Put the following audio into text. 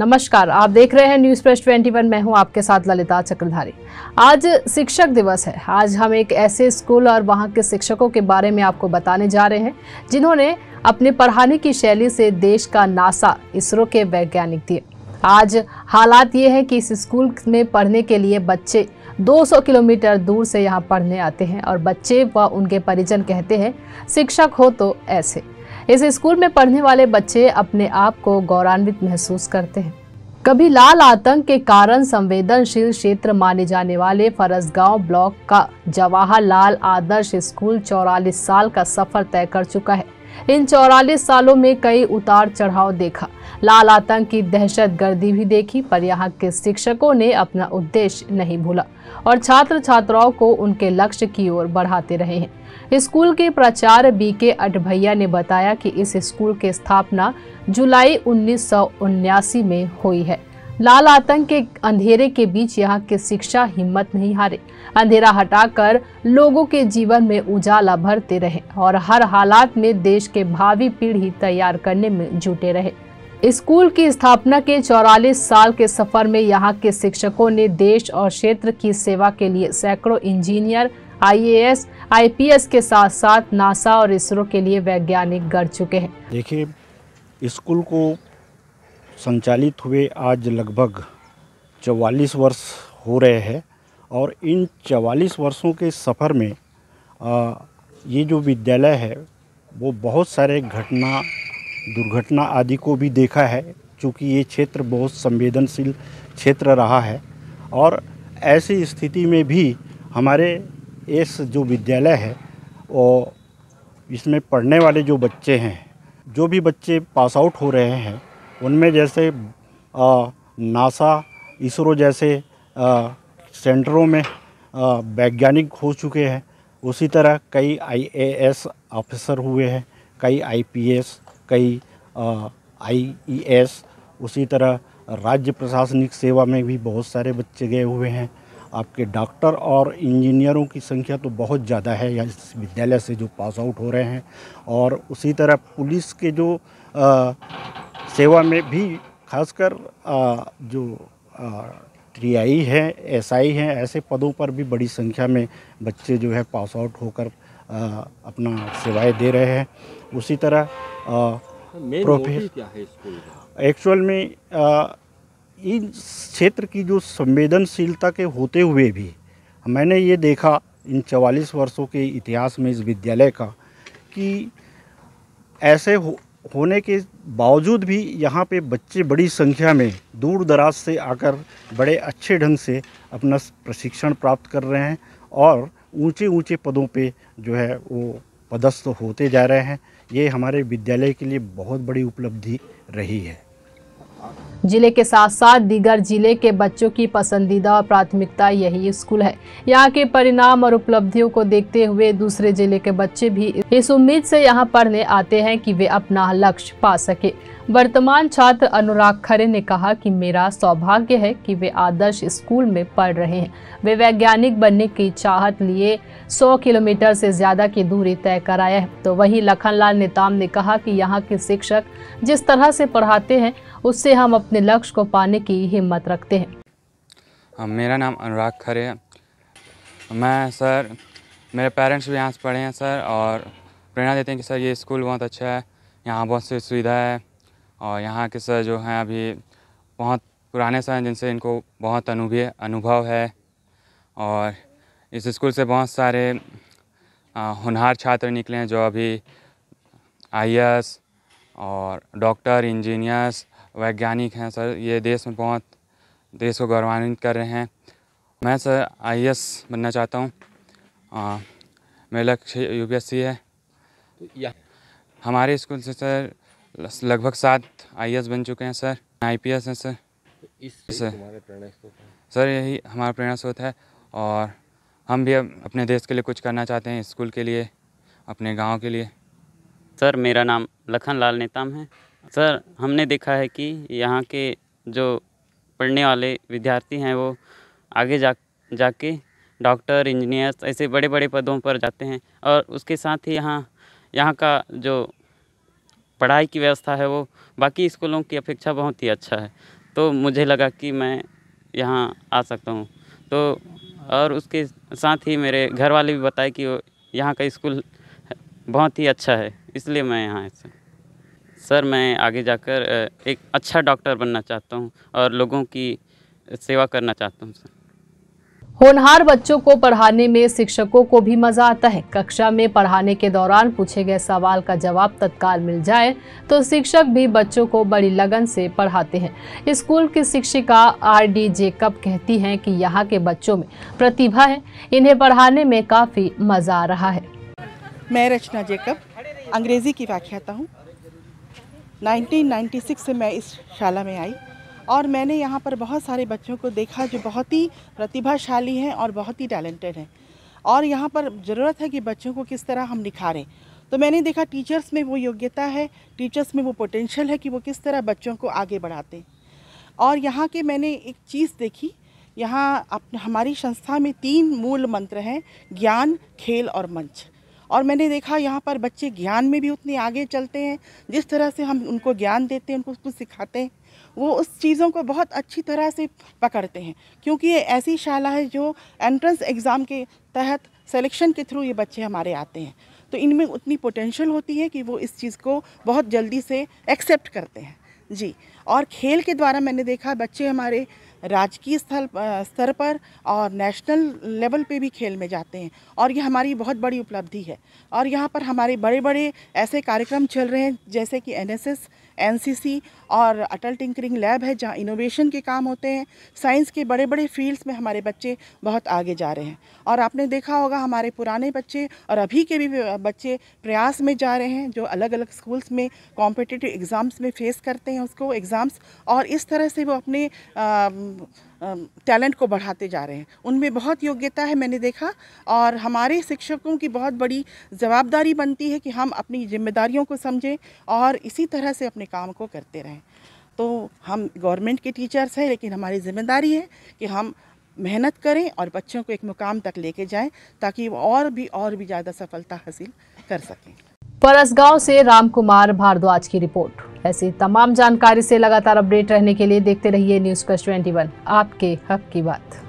नमस्कार आप देख रहे हैं न्यूज प्रेस 21 मैं हूं आपके साथ ललिता चक्रधारी आज शिक्षक दिवस है आज हम एक ऐसे स्कूल और वहां के शिक्षकों के बारे में आपको बताने जा रहे हैं जिन्होंने अपने पढ़ाने की शैली से देश का नासा इसरो के वैज्ञानिक दिए आज हालात ये है कि इस स्कूल में पढ़ने के लिए बच्चे 200 किलोमीटर दूर से यहाँ पढ़ने आते हैं और बच्चे व उनके परिजन कहते हैं शिक्षक हो तो ऐसे इस स्कूल में पढ़ने वाले बच्चे अपने आप को गौरवान्वित महसूस करते हैं कभी लाल आतंक के कारण संवेदनशील क्षेत्र माने जाने वाले फरसगांव ब्लॉक का जवाहरलाल आदर्श स्कूल चौरालीस साल का सफर तय कर चुका है इन चौरालीस सालों में कई उतार चढ़ाव देखा लाल आतंक की दहशत गर्दी भी देखी पर यहाँ के शिक्षकों ने अपना उद्देश्य नहीं भूला और छात्र छात्राओं को उनके लक्ष्य की ओर बढ़ाते रहे हैं स्कूल के प्राचार्य बी के अटभैया ने बताया कि इस स्कूल की स्थापना जुलाई उन्नीस में हुई है लाल आतंक के अंधेरे के बीच यहाँ के शिक्षा हिम्मत नहीं हारे अंधेरा हटाकर लोगों के जीवन में उजाला भरते रहे और हर हालात में देश के भावी पीढ़ी तैयार करने में जुटे रहे स्कूल की स्थापना के चौरालीस साल के सफर में यहाँ के शिक्षकों ने देश और क्षेत्र की सेवा के लिए सैकड़ों इंजीनियर आईएएस, आईपीएस के साथ साथ नासा और इसरो के लिए वैज्ञानिक गढ़ चुके हैं देखिए स्कूल को संचालित हुए आज लगभग 44 वर्ष हो रहे हैं और इन 44 वर्षों के सफ़र में आ, ये जो विद्यालय है वो बहुत सारे घटना दुर्घटना आदि को भी देखा है क्योंकि ये क्षेत्र बहुत संवेदनशील क्षेत्र रहा है और ऐसी स्थिति में भी हमारे इस जो विद्यालय है वो इसमें पढ़ने वाले जो बच्चे हैं जो भी बच्चे पास आउट हो रहे हैं उनमें जैसे नासा इसरो जैसे सेंटरों में वैज्ञानिक हो चुके हैं उसी तरह कई आईएएस ऑफिसर हुए हैं कई आईपीएस कई आईईएस e उसी तरह राज्य प्रशासनिक सेवा में भी बहुत सारे बच्चे गए हुए हैं आपके डॉक्टर और इंजीनियरों की संख्या तो बहुत ज़्यादा है या इस विद्यालय से जो पास आउट हो रहे हैं और उसी तरह पुलिस के जो आ, सेवा में भी खासकर जो टीआई है एसआई हैं ऐसे पदों पर भी बड़ी संख्या में बच्चे जो है पास आउट होकर अपना सेवाएं दे रहे हैं उसी तरह प्रोफेसर एक्चुअल में इन क्षेत्र की जो संवेदनशीलता के होते हुए भी मैंने ये देखा इन 44 वर्षों के इतिहास में इस विद्यालय का कि ऐसे हो होने के बावजूद भी यहाँ पे बच्चे बड़ी संख्या में दूर दराज से आकर बड़े अच्छे ढंग से अपना प्रशिक्षण प्राप्त कर रहे हैं और ऊंचे ऊंचे पदों पे जो है वो पदस्थ होते जा रहे हैं ये हमारे विद्यालय के लिए बहुत बड़ी उपलब्धि रही है जिले के साथ साथ दीगर जिले के बच्चों की पसंदीदा और प्राथमिकता यही स्कूल है यहाँ के परिणाम और उपलब्धियों को देखते हुए दूसरे जिले के बच्चे भी इस उम्मीद से यहाँ पढ़ने आते हैं कि वे अपना लक्ष्य पा सके वर्तमान छात्र अनुराग खरे ने कहा कि मेरा सौभाग्य है कि वे आदर्श स्कूल में पढ़ रहे हैं वे वैज्ञानिक बनने की चाहत लिए 100 किलोमीटर से ज़्यादा की दूरी तय कराया है तो वहीं लखनलाल नेताम ने कहा कि यहाँ के शिक्षक जिस तरह से पढ़ाते हैं उससे हम अपने लक्ष्य को पाने की हिम्मत रखते हैं हाँ, मेरा नाम अनुराग खरे है मैं सर मेरे पेरेंट्स भी यहाँ से पढ़े हैं सर और प्रेरणा देते हैं कि सर ये स्कूल बहुत अच्छा है यहाँ बहुत सी सुविधा है और यहाँ के सर जो हैं अभी बहुत पुराने सर हैं जिनसे इनको बहुत अनुभव अनुभव है और इस स्कूल से बहुत सारे होनहार छात्र निकले हैं जो अभी आई और डॉक्टर इंजीनियर्स वैज्ञानिक हैं सर ये देश में बहुत देश को गौरवान्वित कर रहे हैं मैं सर आई बनना चाहता हूँ मेरा लक्ष्य यू है तो हमारे स्कूल से सर लगभग सात आई बन चुके हैं सर आई पी एस हैं सर इस सर सर यही हमारा प्रेरणा स्रोत है और हम भी अपने देश के लिए कुछ करना चाहते हैं स्कूल के लिए अपने गांव के लिए सर मेरा नाम लखन लाल नेताम है सर हमने देखा है कि यहाँ के जो पढ़ने वाले विद्यार्थी हैं वो आगे जा जाके डॉक्टर इंजीनियर ऐसे बड़े बड़े पदों पर जाते हैं और उसके साथ ही यहाँ यहाँ का जो पढ़ाई की व्यवस्था है वो बाकी स्कूलों की अपेक्षा बहुत ही अच्छा है तो मुझे लगा कि मैं यहाँ आ सकता हूँ तो और उसके साथ ही मेरे घर वाले भी बताए कि यहाँ का स्कूल बहुत ही अच्छा है इसलिए मैं यहाँ ऐसे सर मैं आगे जाकर एक अच्छा डॉक्टर बनना चाहता हूँ और लोगों की सेवा करना चाहता हूँ सर होनहार बच्चों को पढ़ाने में शिक्षकों को भी मजा आता है कक्षा में पढ़ाने के दौरान पूछे गए सवाल का जवाब तत्काल मिल जाए तो शिक्षक भी बच्चों को बड़ी लगन से पढ़ाते हैं स्कूल की शिक्षिका आर डी जेकब कहती हैं कि यहाँ के बच्चों में प्रतिभा है इन्हें पढ़ाने में काफ़ी मज़ा आ रहा है मैं रचना जेकब अंग्रेज़ी की व्याख्याता हूँ नाइनटीन से मैं इस शाला में आई और मैंने यहाँ पर बहुत सारे बच्चों को देखा जो बहुत ही प्रतिभाशाली हैं और बहुत ही टैलेंटेड हैं और यहाँ पर ज़रूरत है कि बच्चों को किस तरह हम निखारें तो मैंने देखा टीचर्स में वो योग्यता है टीचर्स में वो पोटेंशियल है कि वो किस तरह बच्चों को आगे बढ़ाते और यहाँ के मैंने एक चीज़ देखी यहाँ हमारी संस्था में तीन मूल मंत्र हैं ज्ञान खेल और मंच और मैंने देखा यहाँ पर बच्चे ज्ञान में भी उतने आगे चलते हैं जिस तरह से हम उनको ज्ञान देते हैं उनको कुछ सिखाते हैं वो उस चीज़ों को बहुत अच्छी तरह से पकड़ते हैं क्योंकि ये ऐसी शाला है जो एंट्रेंस एग्ज़ाम के तहत सेलेक्शन के थ्रू ये बच्चे हमारे आते हैं तो इनमें उतनी पोटेंशियल होती है कि वो इस चीज़ को बहुत जल्दी से एक्सेप्ट करते हैं जी और खेल के द्वारा मैंने देखा बच्चे हमारे राजकीय स्थल स्तर पर और नेशनल लेवल पे भी खेल में जाते हैं और ये हमारी बहुत बड़ी उपलब्धि है और यहाँ पर हमारे बड़े बड़े ऐसे कार्यक्रम चल रहे हैं जैसे कि एनएसएस एनसीसी और अटल टिंकरिंग लैब है जहाँ इनोवेशन के काम होते हैं साइंस के बड़े बड़े फील्ड्स में हमारे बच्चे बहुत आगे जा रहे हैं और आपने देखा होगा हमारे पुराने बच्चे और अभी के भी बच्चे प्रयास में जा रहे हैं जो अलग अलग स्कूल्स में कॉम्पिटिटिव एग्ज़ाम्स में फेस करते हैं उसको एग्ज़ाम्स और इस तरह से वो अपने आ, टैलेंट को बढ़ाते जा रहे हैं उनमें बहुत योग्यता है मैंने देखा और हमारे शिक्षकों की बहुत बड़ी जवाबदारी बनती है कि हम अपनी जिम्मेदारियों को समझें और इसी तरह से अपने काम को करते रहें तो हम गवर्नमेंट के टीचर्स हैं लेकिन हमारी जिम्मेदारी है कि हम मेहनत करें और बच्चों को एक मुकाम तक लेके जाएं ताकि वो और भी और भी ज़्यादा सफलता हासिल कर सकें परसगांव से राम कुमार भारद्वाज की रिपोर्ट ऐसी तमाम जानकारी से लगातार अपडेट रहने के लिए देखते रहिए न्यूज़ क्वेश्चन ट्वेंटी आपके हक की बात